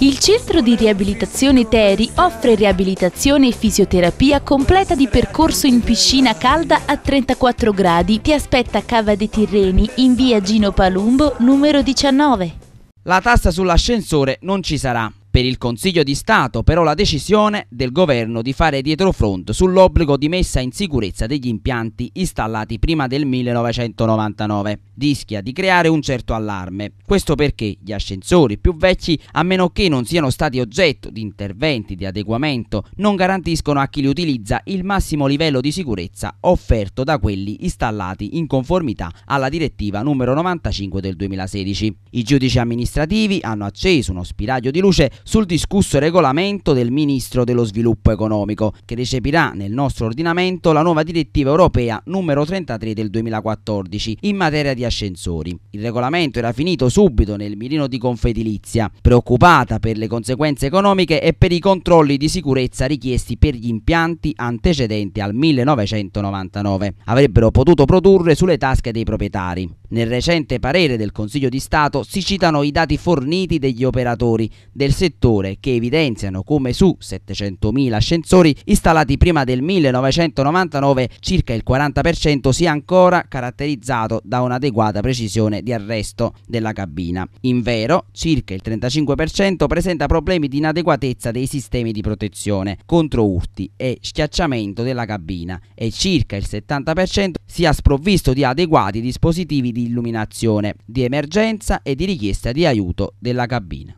Il centro di riabilitazione Teri offre riabilitazione e fisioterapia completa di percorso in piscina calda a 34 gradi. Ti aspetta Cava dei Tirreni in via Gino Palumbo numero 19. La tassa sull'ascensore non ci sarà per il Consiglio di Stato però la decisione del governo di fare dietrofront sull'obbligo di messa in sicurezza degli impianti installati prima del 1999. Rischia di creare un certo allarme. Questo perché gli ascensori più vecchi, a meno che non siano stati oggetto di interventi di adeguamento, non garantiscono a chi li utilizza il massimo livello di sicurezza offerto da quelli installati in conformità alla direttiva numero 95 del 2016. I giudici amministrativi hanno acceso uno spiraglio di luce sul discusso regolamento del Ministro dello Sviluppo Economico, che recepirà nel nostro ordinamento la nuova direttiva europea numero 33 del 2014 in materia di ascensori. Il regolamento era finito subito nel mirino di Confedilizia, preoccupata per le conseguenze economiche e per i controlli di sicurezza richiesti per gli impianti antecedenti al 1999. Avrebbero potuto produrre sulle tasche dei proprietari. Nel recente parere del Consiglio di Stato si citano i dati forniti degli operatori del settore che evidenziano come su 700.000 ascensori installati prima del 1999 circa il 40% sia ancora caratterizzato da un'adeguata precisione di arresto della cabina. Invero, circa il 35% presenta problemi di inadeguatezza dei sistemi di protezione contro urti e schiacciamento della cabina e circa il 70% sia sprovvisto di adeguati dispositivi di di illuminazione, di emergenza e di richiesta di aiuto della cabina.